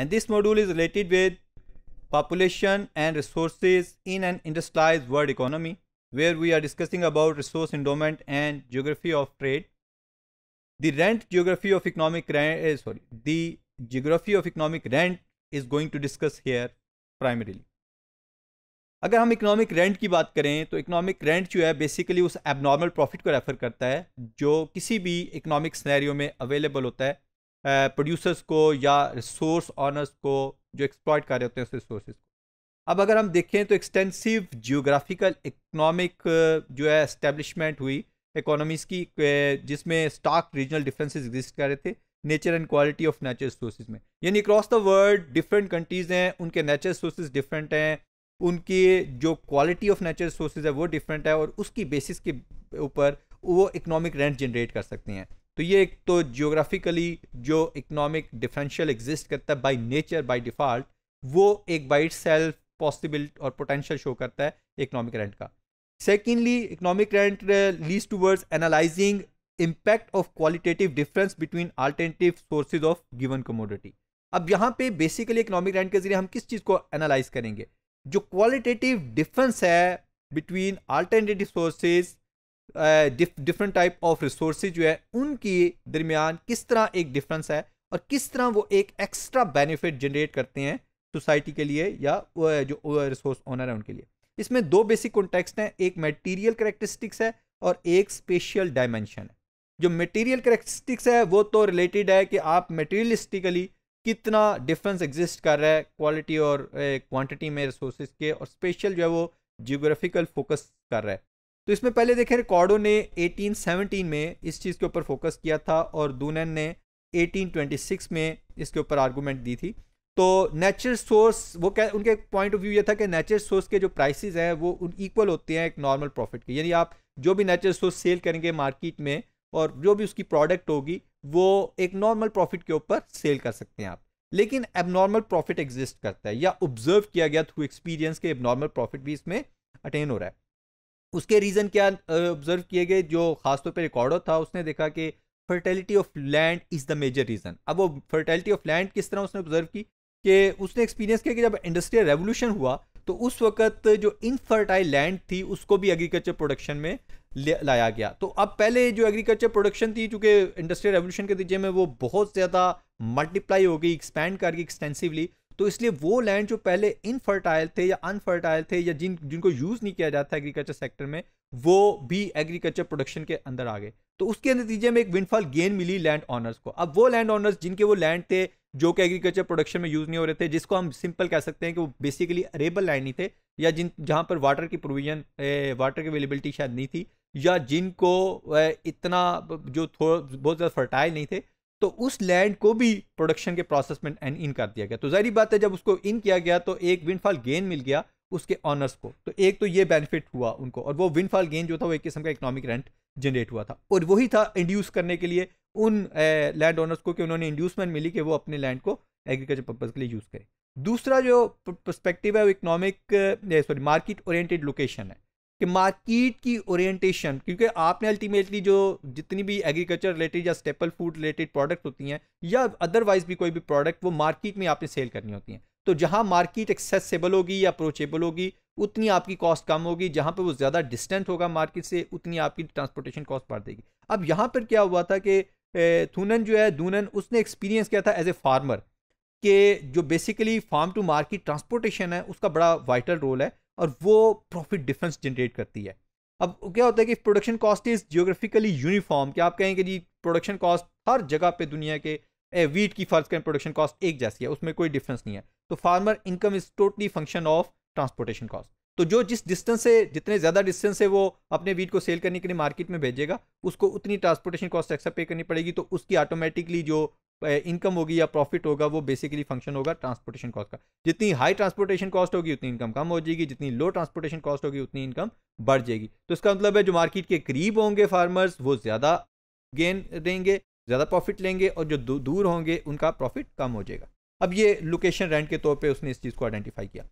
and this module is related with population and resources in an industrialized world economy where we are discussing about resource endowment and geography of trade the rent geography of economic rent uh, sorry the geography of economic rent is going to discuss here primarily अगर हम economic rent की बात करें तो economic rent जो है basically उस abnormal profit को रेफर करता है जो किसी भी इकोनॉमिक सिनेरियो में अवेलेबल होता है प्रोड्यूसर्स को या रिसोर्स ऑनर्स को जो एक्सप्लॉयट कर रहे होते हैं उस रिसोर्स को अब अगर हम देखें तो एक्सटेंसिव जियोग्राफिकल इकोनॉमिक जो है इस्टेब्लिशमेंट हुई इकोनॉमीज़ की जिसमें स्टॉक रीजनल डिफरेंसेस एग्जिस्ट कर रहे थे nature and quality of nature resources में यानी across the world different countries हैं उनके नेचर रिसोर्सेज डिफरेंट हैं उनकी जो क्वालिटी ऑफ नेचर रिसोर्सेज है वो डिफरेंट है और उसकी बेसिस के ऊपर वो इकोनॉमिक रेंट जनरेट कर सकती हैं तो ये एक तो जियोग्राफिकली जो इकोनॉमिक डिफरेंशियल एग्जिस्ट करता है बाई नेचर बाई डिफ़ॉल्ट वो एक बाइट सेल्फ पॉसिबल और पोटेंशियल शो करता है इकोनॉमिक रेंट का secondly economic rent leads towards analysing impact of qualitative difference between alternative sources of given commodity अब यहाँ पे बेसिकली इकोनॉमिक रेंट के जरिए हम किस चीज़ को एनालाइज करेंगे जो क्वालिटेटिव डिफरेंस है between alternative sources different type of resource जो है उनके दरमियान किस तरह एक डिफरेंस है और किस तरह वो एक एक्स्ट्रा बेनिफिट जनरेट करते हैं सोसाइटी के लिए या जो रिसोर्स ओनर है उनके लिए इसमें दो बेसिक कॉन्टेक्स्ट हैं एक मटेरियल करेक्टरिस्टिक्स है और एक स्पेशल डायमेंशन है जो मटेरियल करेक्टरिस्टिक्स है वो तो रिलेटेड है कि आप मटेरियलिस्टिकली कितना डिफरेंस एग्जिस्ट कर रहा है क्वालिटी और क्वांटिटी में रिसोर्स के और स्पेशल जो है वो जियोग्राफिकल फोकस कर रहा है तो इसमें पहले देखें रिकॉर्डो ने 1817 में इस चीज़ के ऊपर फोकस किया था और दूनन ने 1826 में इसके ऊपर आर्गूमेंट दी थी तो नेचुरल सोर्स वो कह उनके पॉइंट ऑफ व्यू ये था कि नेचुरल सोर्स के जो प्राइसेस हैं वो इक्वल होते हैं एक नॉर्मल प्रॉफिट के यानी आप जो भी नेचुरल सोर्स सेल करेंगे मार्केट में और जो भी उसकी प्रोडक्ट होगी वो एक नॉर्मल प्रॉफिट के ऊपर सेल कर सकते हैं आप लेकिन एबनॉर्मल प्रॉफिट एग्जिस्ट करता है या ऑब्जर्व किया गया थ्रू एक्सपीरियंस के एबनॉर्मल प्रॉफिट भी इसमें अटेन हो रहा है उसके रीज़न क्या ऑब्जर्व किए गए जो खासतौर पे रिकॉर्डो था उसने देखा कि fertility of land is the major reason अब वो फर्टिलिटी ऑफ लैंड किस तरह उसने ऑब्जर्व की कि उसने एक्सपीरियंस किया कि जब इंडस्ट्रियल रेवोल्यूशन हुआ तो उस वक्त जो इनफर्टाइल लैंड थी उसको भी एग्रीकल्चर प्रोडक्शन में लाया गया तो अब पहले जो एग्रीकल्चर प्रोडक्शन थी चूँकि इंडस्ट्रियल रेवोल्यूशन के नतीजे में वो बहुत ज़्यादा मल्टीप्लाई हो गई एक्सपैंड कर गई एक्सटेंसिवली तो इसलिए वो लैंड जो पहले इनफर्टाइल थे या अनफर्टाइल थे या जिन जिनको यूज़ नहीं किया जाता एग्रीकल्चर सेक्टर में वो भी एग्रीकल्चर प्रोडक्शन के अंदर आ गए तो उसके नतीजे में एक विनफॉल गेन मिली लैंड ऑनर्स को अब वो लैंड ऑनर्स जिनके वो लैंड थे जो कि एग्रीकल्चर प्रोडक्शन में यूज़ नहीं हो रहे थे जिसको हम सिंपल कह सकते हैं कि वो बेसिकली अरेबल लैंड नहीं थे या जिन जहाँ पर वाटर की प्रोविजन वाटर की अवेलेबिलिटी शायद नहीं थी या जिनको इतना जो थोड़ा बहुत ज़्यादा फर्टाइल नहीं थे तो उस लैंड को भी प्रोडक्शन के प्रोसेस में एंड इन कर दिया गया तो जारी बात है जब उसको इन किया गया तो एक विंडफॉल गेन मिल गया उसके ऑनर्स को तो एक तो ये बेनिफिट हुआ उनको और वो विंडफॉल गेन जो था वो एक किस्म का इकोनॉमिक रेंट जनरेट हुआ था और वही था इंड्यूस करने के लिए उन लैंड ऑनर्स को कि उन्होंने इंड्यूसमेंट मिली कि वो अपने लैंड को एग्रीकल्चर पर्पज़ के लिए यूज़ करें दूसरा जो पर्स्पेक्टिव है वो economic sorry market oriented location है कि मार्केट की ओरिएंटेशन क्योंकि आपने अल्टीमेटली जो जितनी भी एग्रीकल्चर रिलेटेड या स्टेपल फूड रिलेटेड प्रोडक्ट होती हैं या अदरवाइज भी कोई भी प्रोडक्ट वो मार्केट में आपने सेल करनी होती हैं तो जहाँ मार्केट एक्सेसिबल होगी या अप्रोचेबल होगी उतनी आपकी कॉस्ट कम होगी जहाँ पर वो ज़्यादा डिस्टेंट होगा मार्केट से उतनी आपकी ट्रांसपोर्टेशन कॉस्ट बढ़ देगी अब यहाँ पर क्या हुआ था कि थूनन जो है दूनन उसने एक्सपीरियंस किया था एज ए फार्मर के जो basically farm to market transportation है उसका बड़ा वाइटल रोल है और वो प्रॉफिट डिफरेंस जनरेट करती है अब क्या होता है कि production cost is geographically uniform कि आप कहेंगे जी प्रोडक्शन कॉस्ट हर जगह पे दुनिया के ए, वीट की फर्ज करें प्रोडक्शन कॉस्ट एक जैसी है उसमें कोई डिफरेंस नहीं है तो farmer income is totally function of transportation cost तो जो जिस डिस्टेंस से जितने ज़्यादा डिस्टेंस से वो अपने वीट को सेल करने के लिए मार्केट में भेजेगा उसको उतनी ट्रांसपोर्टेशन कॉस्ट एक्सेप्ट पे करनी पड़ेगी तो उसकी ऑटोमेटिकली जो इनकम होगी या प्रॉफिट होगा वो बेसिकली फंक्शन होगा ट्रांसपोर्टेशन कॉस्ट का जितनी हाई ट्रांसपोर्टेशन कॉस्ट होगी उतनी इनकम कम हो जाएगी जितनी लो ट्रांसपोर्टेशन कॉस्ट होगी उतनी इनकम बढ़ जाएगी तो इसका मतलब है जो मार्केट के करीब होंगे फार्मर्स वो ज़्यादा गेन देंगे ज़्यादा प्रॉफिट लेंगे और जो दूर होंगे उनका प्रॉफिट कम हो जाएगा अब ये लोकेशन रेंट के तौर पर उसने इस चीज़ को आइडेंटिफाई किया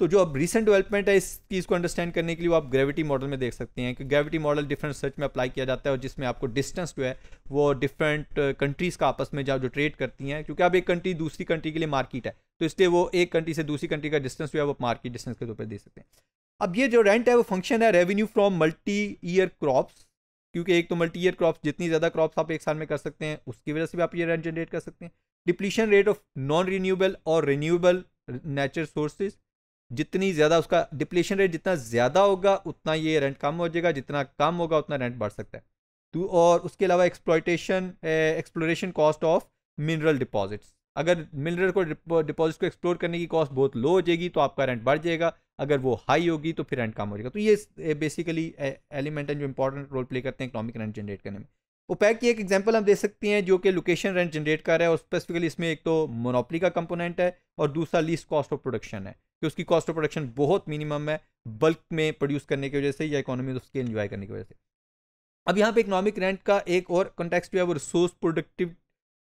तो जो अब रिसेंट डेवलपमेंट है इस चीज़ को अंडरस्टैंड करने के लिए वो आप ग्रेविटी मॉडल में देख सकते हैं कि ग्रेविटी मॉडल डिफरेंट सर्च में अप्लाई किया जाता है और जिसमें आपको डिस्टेंस जो है वो डिफरेंट कंट्रीज़ uh, का आपस में जो जो ट्रेड करती हैं क्योंकि अब एक कंट्री दूसरी कंट्री के लिए मार्केट है तो इसलिए वो एक कंट्री से दूसरी कंट्री का डिस्टेंस जो है वो मार्केट डिस्टेंस के तौर पर दे सकते हैं अब ये जो रेंट है वो फंक्शन है revenue from multi year crops क्योंकि एक तो मल्टी ईयर क्रॉप्स जितनी ज़्यादा क्रॉप्स आप एक साल में कर सकते हैं उसकी वजह से भी आप ये रेंट जनरेट कर सकते हैं depletion rate of non renewable और रीन्यूएबल नेचर सोर्सेज जितनी ज़्यादा उसका डिप्लेशन रेट जितना ज़्यादा होगा उतना ये रेंट कम हो जाएगा जितना कम होगा उतना रेंट बढ़ सकता है तो और उसके अलावा exploitation exploration cost of mineral deposits अगर मिनरल को डिपॉजिट को एक्सप्लोर करने की कॉस्ट बहुत लो हो जाएगी तो आपका रेंट बढ़ जाएगा अगर वो हाई होगी तो फिर रेंट कम हो जाएगा तो ये बेसिकली एलिमेंट हैं जो इंपॉर्टेंट रोल प्ले करते हैं इकोनॉमिक रेंट जनरेट करने में ओपैक की एक एग्जांपल हम दे सकते हैं जो कि लोकेशन रेंट जनरेट कर रहा है और स्पेसिफिकली इसमें एक तो मोनोपली का कंपोनेंट है और दूसरा लीस्ट कॉस्ट ऑफ प्रोडक्शन है कि उसकी कॉस्ट ऑफ प्रोडक्शन बहुत मिनिमम है बल्क में प्रोड्यूस करने की वजह से या इकोनॉमी उसके इन्जॉय करने की वजह से अब यहाँ पे इकोनॉमिक रेंट का एक और कॉन्टेक्स जो है वो resource productive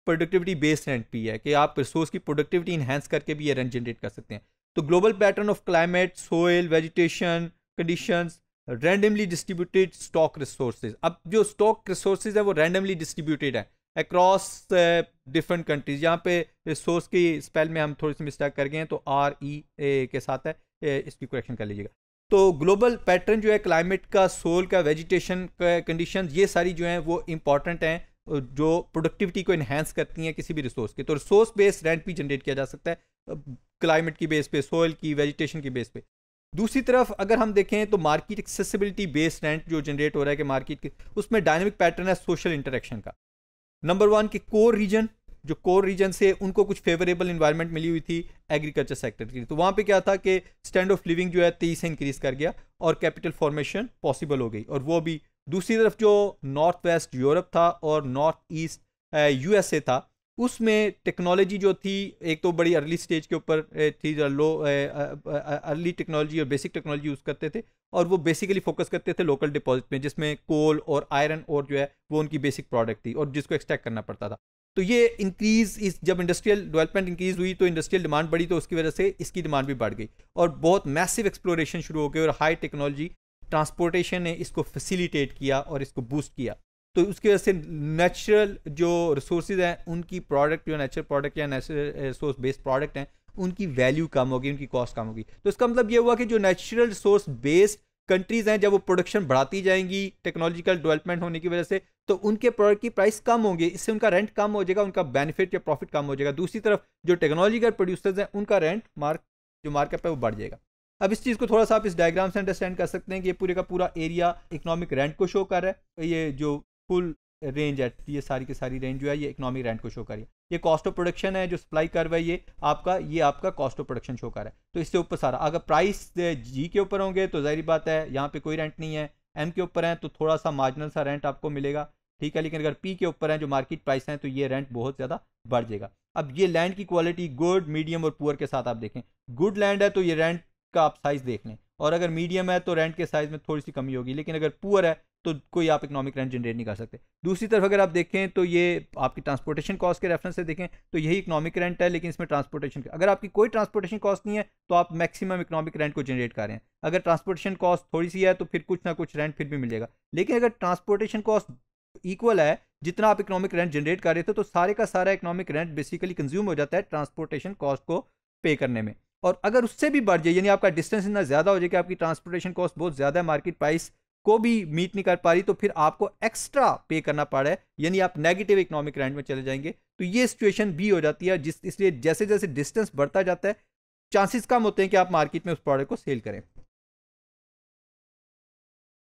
productivity based rent भी है कि आप रिसोर्स की प्रोडक्टिविटी इन्हेंस करके भी ये रेंट जनरेट कर सकते हैं तो global pattern of climate soil vegetation conditions randomly distributed stock resources अब जो स्टॉक रिसोर्सेज है वो रैंडमली डिस्ट्रीब्यूटेड है अक्रॉस डिफरेंट कंट्रीज यहाँ पे रिसोर्स की स्पेल में हम थोड़ी सी मिस्टेक कर गए हैं तो आर ई e के साथ है इसकी करेक्शन कर लीजिएगा तो ग्लोबल पैटर्न जो है क्लाइमेट का सोल का वेजिटेशन कंडीशन ये सारी जो हैं वो इंपॉर्टेंट हैं जो प्रोडक्टिविटी को इन्हेंस करती हैं किसी भी रिसोर्स की तो रिसोर्स बेस्ड रेंट भी जनरेट किया जा सकता है क्लाइमेट की बेस पे सोयल की वेजिटेशन की बेस पे दूसरी तरफ अगर हम देखें तो मार्केट एक्सेसिबिलिटी बेस्ड रेंट जो जनरेट हो रहा है कि मार्केट के उसमें डायनेमिक पैटर्न है सोशल इंटरेक्शन का नंबर वन के कोर रीजन जो कोर रीजन से उनको कुछ फेवरेबल इन्वायरमेंट मिली हुई थी एग्रीकल्चर सेक्टर के लिए तो वहाँ पे क्या था कि स्टैंड ऑफ लिविंग जो है तेईस से इंक्रीज कर गया और कैपिटल फॉर्मेशन पॉसिबल हो गई और वो भी दूसरी तरफ जो नॉर्थ वेस्ट यूरोप था और नॉर्थ ईस्ट यूएसए था उसमें टेक्नोलॉजी जो थी एक तो बड़ी अर्ली स्टेज के ऊपर थी लो अर्ली टेक्नोलॉजी और बेसिक टेक्नोलॉजी यूज़ करते थे और वो बेसिकली फोकस करते थे लोकल डिपॉजिट में जिसमें कोल और आयरन और जो है वो उनकी बेसिक प्रोडक्ट थी और जिसको एक्सट्रैक्ट करना पड़ता था तो ये इंक्रीज इस जब इंडस्ट्रियल डेवलपमेंट इंक्रीज हुई तो इंडस्ट्रियल डिमांड बढ़ी तो उसकी वजह से इसकी डिमांड भी बढ़ गई और बहुत मैसिव एक्सप्लोरेशन शुरू हो गई और हाई टेक्नोलॉजी ट्रांसपोर्टेशन ने इसको फैसिलिटेट किया और इसको बूस्ट किया तो उसकी वजह से नेचुरल जो रिसोर्सेज हैं उनकी प्रोडक्ट जो नेचुरल प्रोडक्ट या नेचुरल रिसोर्स बेस्ड प्रोडक्ट हैं उनकी वैल्यू कम होगी उनकी कॉस्ट कम होगी तो इसका मतलब ये हुआ कि जो नेचुरल रिसोर्स बेस्ड कंट्रीज़ हैं जब वो प्रोडक्शन बढ़ाती जाएंगी टेक्नोलॉजिकल डेवलपमेंट होने की वजह से तो उनके प्रोडक्ट की प्राइस कम होंगे इससे उनका रेंट कम हो जाएगा उनका बेनिफिट या प्रॉफिट कम हो जाएगा दूसरी तरफ जो टेक्नोलॉजिकल प्रोड्यूसर्स हैं उनका रेंट मार्क जो मार्केट है वो बढ़ जाएगा अब इस चीज़ को थोड़ा सा आप इस डायग्राम से अंडरस्टैंड कर सकते हैं कि ये पूरे का पूरा एरिया इकोनॉमिक रेंट को शो कर रहा है ये जो फुल रेंज है ये सारी की सारी रेंज जो है ये इकोनॉमिक रेंट को शो कर रही है ये कॉस्ट ऑफ प्रोडक्शन है जो सप्लाई रहा है ये आपका ये आपका कॉस्ट ऑफ प्रोडक्शन शो कर रहा है तो इससे ऊपर सारा अगर प्राइस जी के ऊपर होंगे तो जाहिर बात है यहाँ पे कोई रेंट नहीं है एम के ऊपर है तो थोड़ा सा मार्जिनल सा रेंट आपको मिलेगा ठीक है लेकिन अगर पी के ऊपर है जो मार्केट प्राइस है तो ये रेंट बहुत ज़्यादा बढ़ जाएगा अब ये लैंड की क्वालिटी गुड मीडियम और पुअर के साथ आप देखें गुड लैंड है तो ये रेंट का आप साइज़ देख लें और अगर मीडियम है तो रेंट के साइज़ में थोड़ी सी कमी होगी लेकिन अगर पुअर है तो कोई आप इकोनॉमिक रेंट जनरेट नहीं कर सकते दूसरी तरफ अगर आप देखें तो ये आपकी ट्रांसपोर्टेशन कॉस्ट के रेफरेंस से देखें तो यही इकोनॉमिक रेंट है लेकिन इसमें ट्रांसपोर्टेशन अगर आपकी कोई ट्रांसपोर्टेशन कॉस्ट नहीं है तो आप मैक्सिमम इकोनॉमिक रेंट को जनरेट कर रहे हैं अगर ट्रांसपोर्टेशन कॉस्ट थोड़ी सी है तो फिर कुछ ना कुछ रेंट फिर भी मिलेगा लेकिन अगर ट्रांसपोर्टेशन कॉस्ट इक्वल है जितना आप इकोनॉमिक रेंट जनरेट कर रहे थे तो सारे का सारा इकोनॉमिक रेंट बेसिकली कंज्यूम हो जाता है ट्रांसपोर्टेशन कॉस्ट को पे करने में और अगर उससे भी बढ़ जाए यानी आपका डिस्टेंस इतना ज़्यादा हो जाए कि आपकी ट्रांसपोर्टेशन कॉस्ट बहुत ज़्यादा है मार्केट प्राइस को भी मीट नहीं कर पा रही तो फिर आपको एक्स्ट्रा पे करना पड़ रहा है यानी आप नेगेटिव इकोनॉमिक रेंट में चले जाएंगे तो ये सिचुएशन भी हो जाती है जिस इसलिए जैसे जैसे डिस्टेंस बढ़ता जाता है चांसेस कम होते हैं कि आप मार्केट में उस प्रोडक्ट को सेल करें